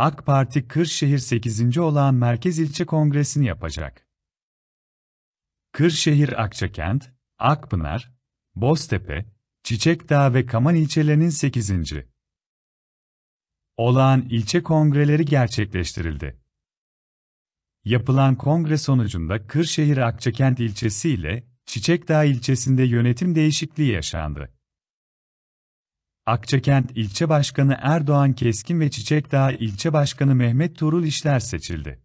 AK Parti Kırşehir 8. olağan merkez ilçe kongresini yapacak. Kırşehir Akçakent, Akpınar, Boztepe, Çiçekdağ ve Kaman ilçelerinin 8. olağan ilçe kongreleri gerçekleştirildi. Yapılan kongre sonucunda Kırşehir Akçakent ilçesi ile Çiçekdağ ilçesinde yönetim değişikliği yaşandı. Akçakent ilçe Başkanı Erdoğan Keskin ve Çiçekdağ ilçe Başkanı Mehmet Turul İşler seçildi.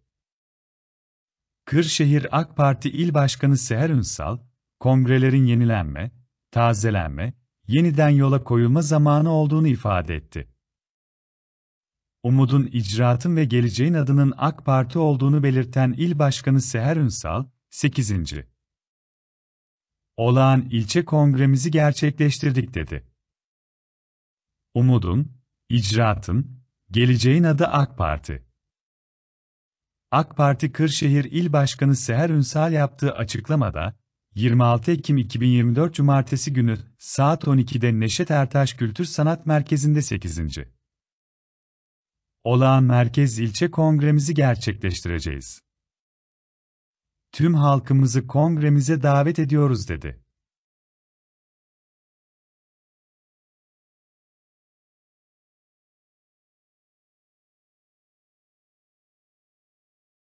Kırşehir AK Parti İl Başkanı Seher Ünsal, kongrelerin yenilenme, tazelenme, yeniden yola koyulma zamanı olduğunu ifade etti. Umudun icraatın ve geleceğin adının AK Parti olduğunu belirten İl Başkanı Seher Ünsal, 8. Olağan ilçe kongremizi gerçekleştirdik dedi umudun, icraatın, geleceğin adı AK Parti. AK Parti Kırşehir İl Başkanı Seher Ünsal yaptığı açıklamada, 26 Ekim 2024 Cumartesi günü saat 12'de Neşet Ertaş Kültür Sanat Merkezi'nde 8. Olağan Merkez İlçe Kongremizi gerçekleştireceğiz. Tüm halkımızı kongremize davet ediyoruz dedi.